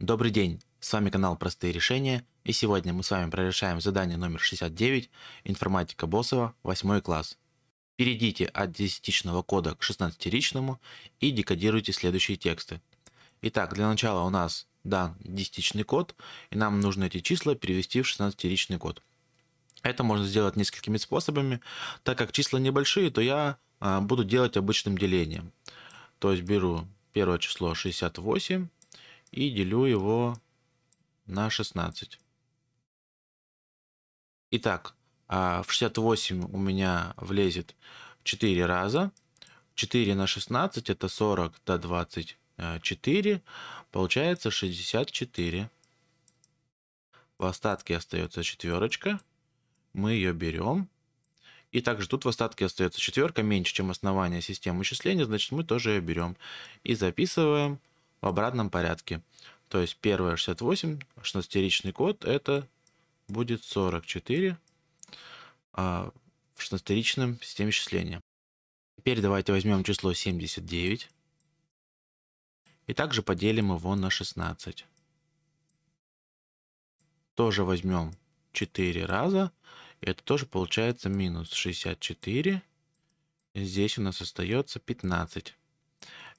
Добрый день, с вами канал «Простые решения» и сегодня мы с вами прорешаем задание номер 69 «Информатика Босова, 8 класс». Перейдите от десятичного кода к 16-ричному и декодируйте следующие тексты. Итак, для начала у нас дан десятичный код, и нам нужно эти числа перевести в 16-ричный код. Это можно сделать несколькими способами. Так как числа небольшие, то я а, буду делать обычным делением. То есть беру первое число 68, и делю его на 16. Итак, а, в 68 у меня влезет 4 раза. 4 на 16 это 40 до 24. Получается 64. В остатке остается четверочка. Мы ее берем. И также тут в остатке остается четверка, меньше, чем основание системы вычисления, значит мы тоже ее берем. И записываем в обратном порядке. То есть первое 68, 16-ричный код это будет 44 а, в 16-ричном системе счисления. Теперь давайте возьмем число 79 и также поделим его на 16. Тоже возьмем 4 раза. Это тоже получается минус 64. Здесь у нас остается 15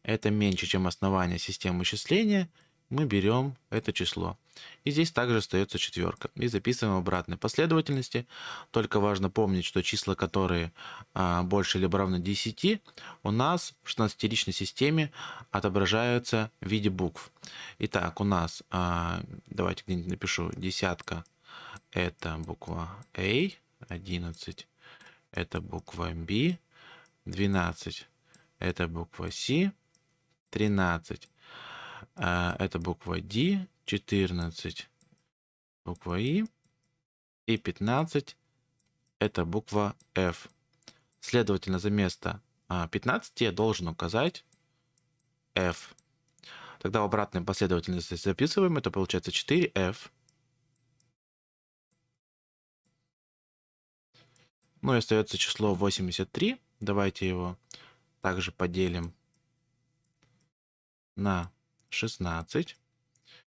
это меньше, чем основание системы числения, мы берем это число. И здесь также остается четверка. И записываем в обратной последовательности. Только важно помнить, что числа, которые а, больше либо равны 10, у нас в 16-ричной системе отображаются в виде букв. Итак, у нас, а, давайте где-нибудь напишу, десятка – это буква A, 11 – это буква B, 12 – это буква C, 13. А, это буква D, 14 буква И и 15 это буква F. Следовательно, за место 15 а, я должен указать F. Тогда в обратной последовательности записываем, это получается 4F. Ну и остается число 83. Давайте его также поделим на 16.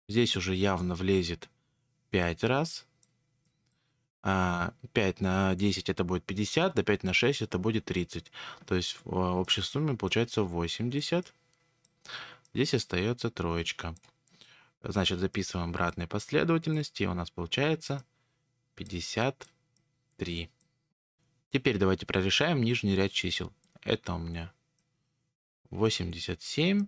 Здесь уже явно влезет 5 раз. А 5 на 10 это будет 50, до 5 на 6 это будет 30. То есть а, в общей сумме получается 80. Здесь остается троечка. Значит, записываем обратной последовательности. И у нас получается 53. Теперь давайте прорешаем нижний ряд чисел. Это у меня 87.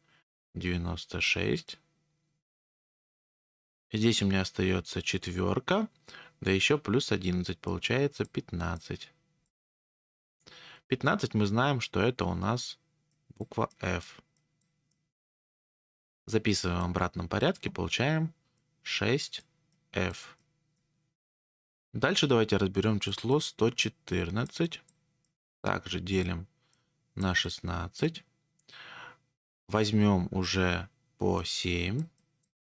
96. Здесь у меня остается четверка, да еще плюс 11, получается 15. 15 мы знаем, что это у нас буква F. Записываем в обратном порядке, получаем 6F. Дальше давайте разберем число 114. Также делим на 16 возьмем уже по 7.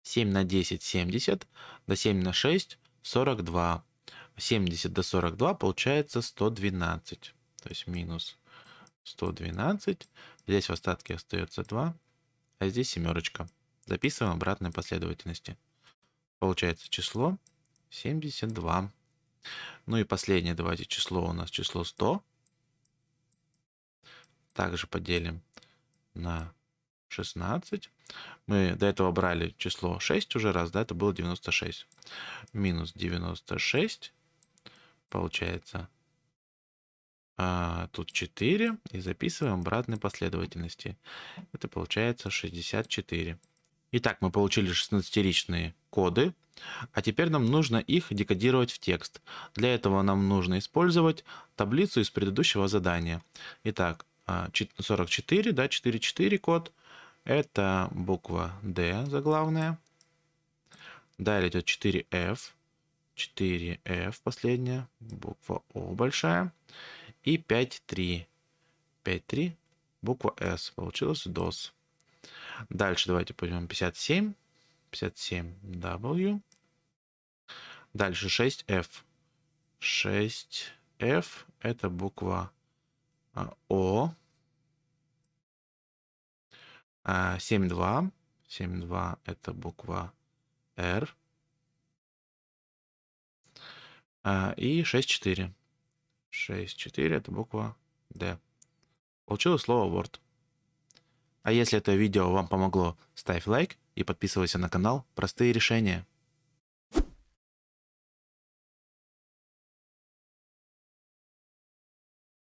7 на 10 – 70, до 7 на 6 – 42. 70 до 42 получается 112, то есть минус 112. Здесь в остатке остается 2, а здесь семерочка. Записываем обратной последовательности. Получается число 72. Ну и последнее, давайте, число у нас число 100. Также поделим на 16. Мы до этого брали число 6 уже раз, да, это было 96. Минус 96 получается а, тут 4 и записываем обратной последовательности. Это получается 64. Итак, мы получили 16-ричные коды, а теперь нам нужно их декодировать в текст. Для этого нам нужно использовать таблицу из предыдущего задания. Итак, 44, а, да, 44 код – это буква D заглавная. Далее идет 4F. 4F последняя. Буква О большая. И 5.3. 5.3. Буква S. Получилось DOS. Дальше давайте пойдем 57. 57W. Дальше 6F. 6F это буква а, О 7.2. А, 7.2 это буква R. А, и 6.4. 6.4 это буква D. Получилось слово Word. А если это видео вам помогло, ставь лайк и подписывайся на канал «Простые решения».